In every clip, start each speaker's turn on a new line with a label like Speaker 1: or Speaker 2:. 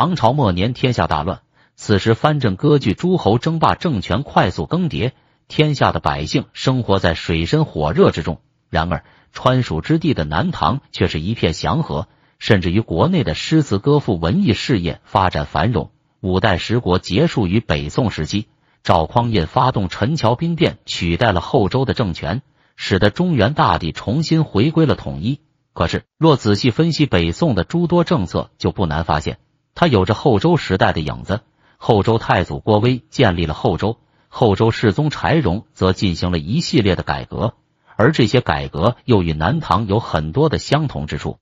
Speaker 1: 唐朝末年，天下大乱。此时藩镇割据、诸侯争霸，政权快速更迭，天下的百姓生活在水深火热之中。然而，川蜀之地的南唐却是一片祥和，甚至于国内的诗词歌赋、文艺事业发展繁荣。五代十国结束于北宋时期，赵匡胤发动陈桥兵变，取代了后周的政权，使得中原大地重新回归了统一。可是，若仔细分析北宋的诸多政策，就不难发现。它有着后周时代的影子。后周太祖郭威建立了后周，后周世宗柴荣则进行了一系列的改革，而这些改革又与南唐有很多的相同之处，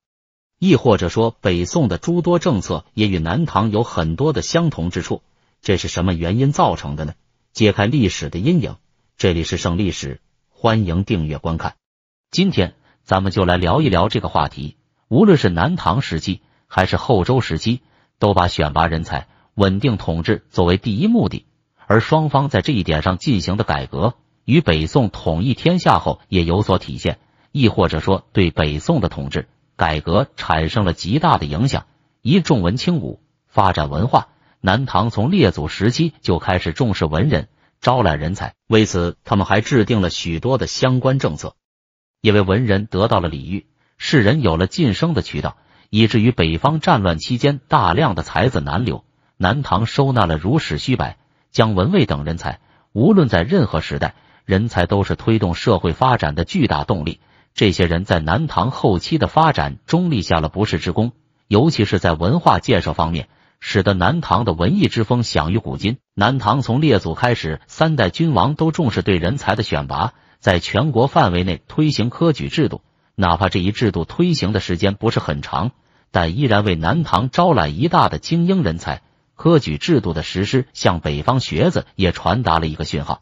Speaker 1: 亦或者说北宋的诸多政策也与南唐有很多的相同之处。这是什么原因造成的呢？揭开历史的阴影，这里是胜历史，欢迎订阅观看。今天咱们就来聊一聊这个话题。无论是南唐时期，还是后周时期。都把选拔人才、稳定统治作为第一目的，而双方在这一点上进行的改革，与北宋统一天下后也有所体现，亦或者说对北宋的统治改革产生了极大的影响。一重文轻武，发展文化。南唐从列祖时期就开始重视文人，招揽人才，为此他们还制定了许多的相关政策，因为文人得到了礼遇，士人有了晋升的渠道。以至于北方战乱期间，大量的才子难留。南唐收纳了如史虚白、江文蔚等人才。无论在任何时代，人才都是推动社会发展的巨大动力。这些人在南唐后期的发展中立下了不世之功，尤其是在文化建设方面，使得南唐的文艺之风享誉古今。南唐从列祖开始，三代君王都重视对人才的选拔，在全国范围内推行科举制度，哪怕这一制度推行的时间不是很长。但依然为南唐招揽一大的精英人才。科举制度的实施，向北方学子也传达了一个讯号，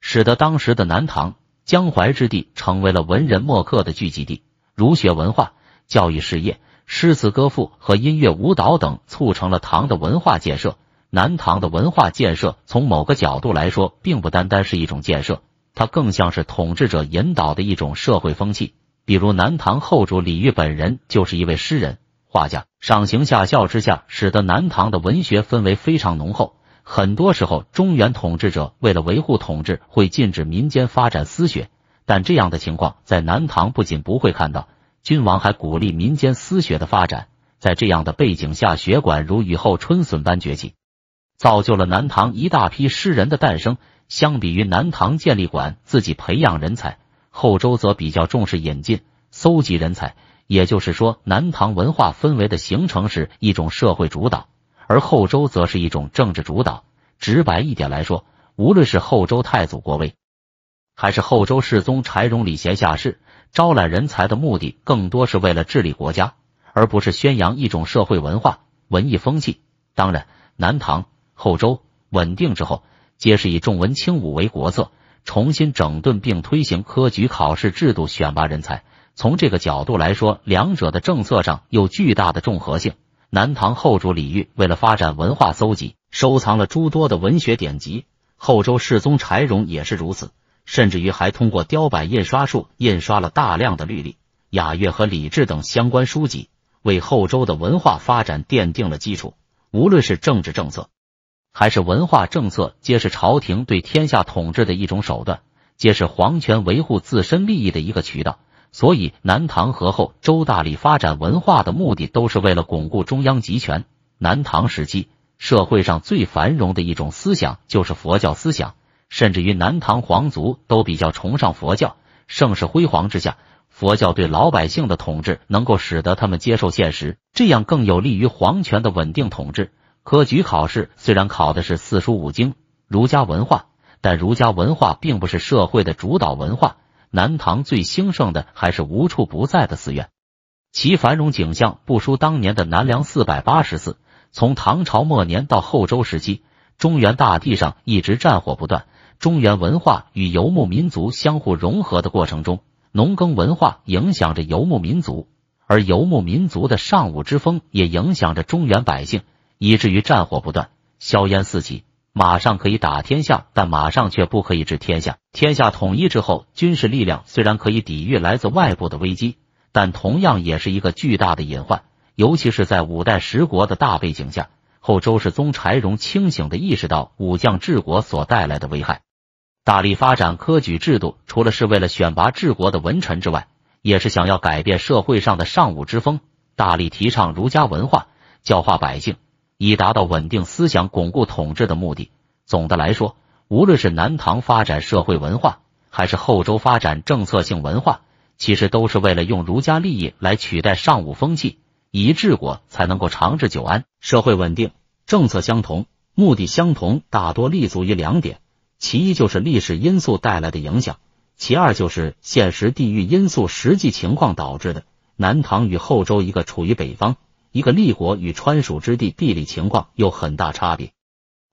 Speaker 1: 使得当时的南唐江淮之地成为了文人墨客的聚集地。儒学文化、教育事业、诗词歌赋和音乐舞蹈等，促成了唐的文化建设。南唐的文化建设，从某个角度来说，并不单单是一种建设，它更像是统治者引导的一种社会风气。比如南唐后主李煜本人就是一位诗人。画家上行下效之下，使得南唐的文学氛围非常浓厚。很多时候，中原统治者为了维护统治，会禁止民间发展私学，但这样的情况在南唐不仅不会看到，君王还鼓励民间私学的发展。在这样的背景下，学馆如雨后春笋般崛起，造就了南唐一大批诗人的诞生。相比于南唐建立馆自己培养人才，后周则比较重视引进、搜集人才。也就是说，南唐文化氛围的形成是一种社会主导，而后周则是一种政治主导。直白一点来说，无论是后周太祖国威，还是后周世宗柴荣礼贤下士、招揽人才的目的，更多是为了治理国家，而不是宣扬一种社会文化、文艺风气。当然，南唐、后周稳定之后，皆是以重文轻武为国策，重新整顿并推行科举考试制度，选拔人才。从这个角度来说，两者的政策上有巨大的重合性。南唐后主李煜为了发展文化，搜集、收藏了诸多的文学典籍；后周世宗柴荣也是如此，甚至于还通过雕版印刷术印刷了大量的律历、雅乐和礼制等相关书籍，为后周的文化发展奠定了基础。无论是政治政策，还是文化政策，皆是朝廷对天下统治的一种手段，皆是皇权维护自身利益的一个渠道。所以，南唐和后周、大力发展文化的目的，都是为了巩固中央集权。南唐时期，社会上最繁荣的一种思想就是佛教思想，甚至于南唐皇族都比较崇尚佛教。盛世辉煌之下，佛教对老百姓的统治，能够使得他们接受现实，这样更有利于皇权的稳定统治。科举考试虽然考的是四书五经、儒家文化，但儒家文化并不是社会的主导文化。南唐最兴盛的还是无处不在的寺院，其繁荣景象不输当年的南梁四百八十寺。从唐朝末年到后周时期，中原大地上一直战火不断。中原文化与游牧民族相互融合的过程中，农耕文化影响着游牧民族，而游牧民族的尚武之风也影响着中原百姓，以至于战火不断，硝烟四起。马上可以打天下，但马上却不可以治天下。天下统一之后，军事力量虽然可以抵御来自外部的危机，但同样也是一个巨大的隐患。尤其是在五代十国的大背景下，后周世宗柴荣清醒的意识到武将治国所带来的危害，大力发展科举制度，除了是为了选拔治国的文臣之外，也是想要改变社会上的尚武之风，大力提倡儒家文化，教化百姓。以达到稳定思想、巩固统治的目的。总的来说，无论是南唐发展社会文化，还是后周发展政策性文化，其实都是为了用儒家利益来取代尚武风气，以治国才能够长治久安、社会稳定。政策相同，目的相同，大多立足于两点：其一就是历史因素带来的影响；其二就是现实地域因素实际情况导致的。南唐与后周一个处于北方。一个立国与川蜀之地地理情况有很大差别，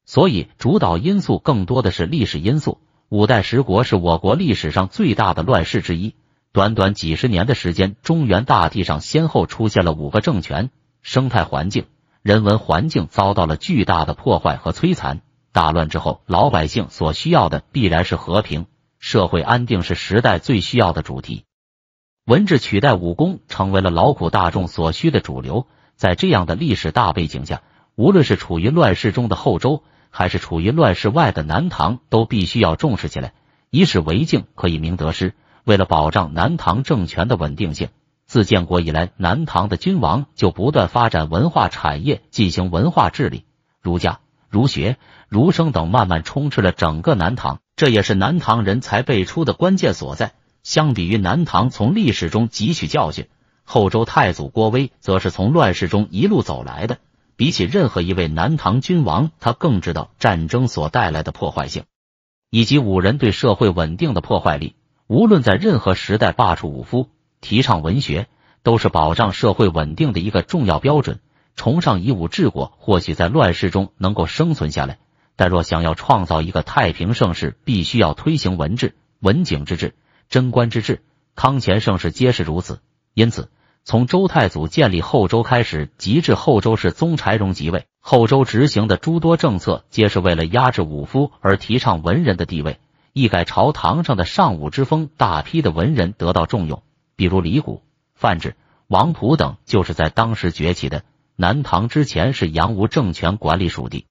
Speaker 1: 所以主导因素更多的是历史因素。五代十国是我国历史上最大的乱世之一，短短几十年的时间，中原大地上先后出现了五个政权，生态环境、人文环境遭到了巨大的破坏和摧残。大乱之后，老百姓所需要的必然是和平，社会安定是时代最需要的主题。文治取代武功成为了劳苦大众所需的主流。在这样的历史大背景下，无论是处于乱世中的后周，还是处于乱世外的南唐，都必须要重视起来，以史为镜，可以明得失。为了保障南唐政权的稳定性，自建国以来，南唐的君王就不断发展文化产业，进行文化治理。儒家、儒学、儒生等慢慢充斥了整个南唐，这也是南唐人才辈出的关键所在。相比于南唐，从历史中汲取教训。后周太祖郭威则是从乱世中一路走来的，比起任何一位南唐君王，他更知道战争所带来的破坏性，以及武人对社会稳定的破坏力。无论在任何时代，罢黜武夫，提倡文学，都是保障社会稳定的一个重要标准。崇尚以武治国，或许在乱世中能够生存下来，但若想要创造一个太平盛世，必须要推行文治，文景之治、贞观之治、康乾盛世皆是如此。因此。从周太祖建立后周开始，及至后周是宗柴荣即位，后周执行的诸多政策皆是为了压制武夫而提倡文人的地位，一改朝堂上的尚武之风，大批的文人得到重用，比如李谷、范质、王普等，就是在当时崛起的。南唐之前是洋务政权管理属地，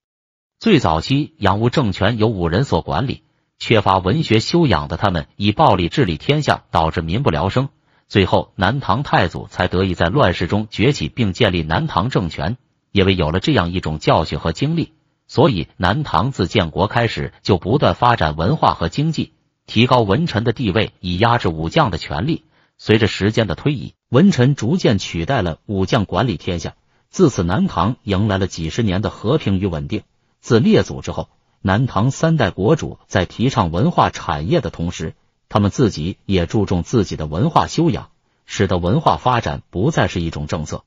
Speaker 1: 最早期洋务政权由五人所管理，缺乏文学修养的他们以暴力治理天下，导致民不聊生。最后，南唐太祖才得以在乱世中崛起并建立南唐政权。因为有了这样一种教训和经历，所以南唐自建国开始就不断发展文化和经济，提高文臣的地位，以压制武将的权力。随着时间的推移，文臣逐渐取代了武将管理天下。自此，南唐迎来了几十年的和平与稳定。自列祖之后，南唐三代国主在提倡文化产业的同时。他们自己也注重自己的文化修养，使得文化发展不再是一种政策，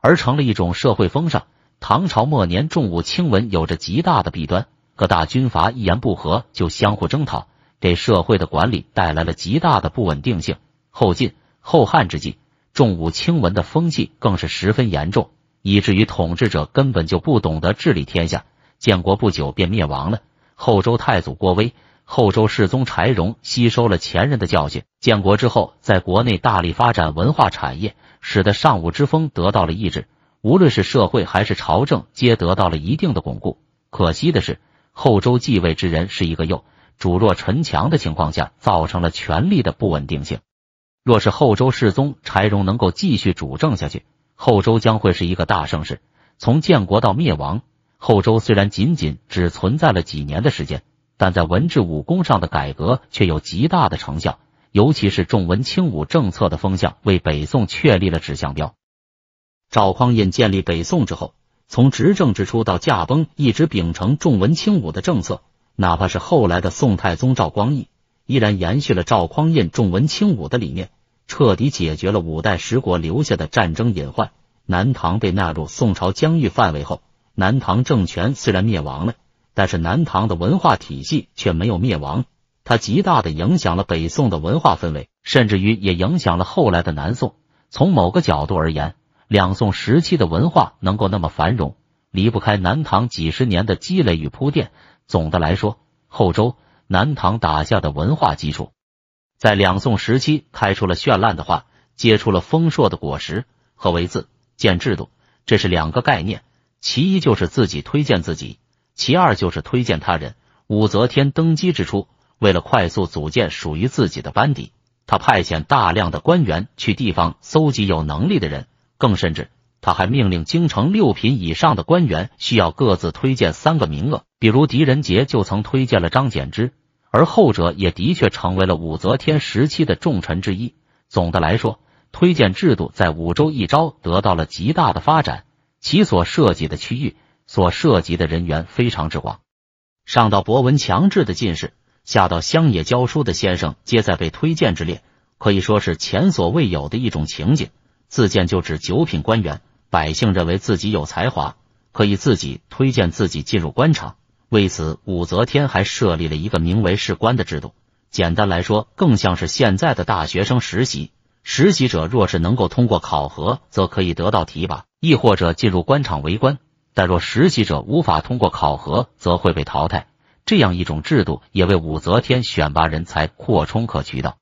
Speaker 1: 而成了一种社会风尚。唐朝末年重武轻文有着极大的弊端，各大军阀一言不合就相互征讨，给社会的管理带来了极大的不稳定性。后晋、后汉之际，重武轻文的风气更是十分严重，以至于统治者根本就不懂得治理天下，建国不久便灭亡了。后周太祖郭威。后周世宗柴荣吸收了前人的教训，建国之后在国内大力发展文化产业，使得尚武之风得到了抑制。无论是社会还是朝政，皆得到了一定的巩固。可惜的是，后周继位之人是一个幼主，若陈强的情况下，造成了权力的不稳定性。若是后周世宗柴荣能够继续主政下去，后周将会是一个大盛世。从建国到灭亡，后周虽然仅仅只存在了几年的时间。但在文治武功上的改革却有极大的成效，尤其是重文轻武政策的风向为北宋确立了指向标。赵匡胤建立北宋之后，从执政之初到驾崩，一直秉承重文轻武的政策。哪怕是后来的宋太宗赵光义，依然延续了赵匡胤重文轻武的理念，彻底解决了五代十国留下的战争隐患。南唐被纳入宋朝疆域范围后，南唐政权虽然灭亡了。但是南唐的文化体系却没有灭亡，它极大的影响了北宋的文化氛围，甚至于也影响了后来的南宋。从某个角度而言，两宋时期的文化能够那么繁荣，离不开南唐几十年的积累与铺垫。总的来说，后周、南唐打下的文化基础，在两宋时期开出了绚烂的花，结出了丰硕的果实。何为自建制度？这是两个概念，其一就是自己推荐自己。其二就是推荐他人。武则天登基之初，为了快速组建属于自己的班底，他派遣大量的官员去地方搜集有能力的人，更甚至他还命令京城六品以上的官员需要各自推荐三个名额。比如狄仁杰就曾推荐了张柬之，而后者也的确成为了武则天时期的重臣之一。总的来说，推荐制度在武周一朝得到了极大的发展，其所涉及的区域。所涉及的人员非常之广，上到博文强志的进士，下到乡野教书的先生，皆在被推荐之列，可以说是前所未有的一种情景。自荐就指九品官员，百姓认为自己有才华，可以自己推荐自己进入官场。为此，武则天还设立了一个名为“士官”的制度，简单来说，更像是现在的大学生实习。实习者若是能够通过考核，则可以得到提拔，亦或者进入官场为官。但若实习者无法通过考核，则会被淘汰。这样一种制度也为武则天选拔人才扩充可渠道。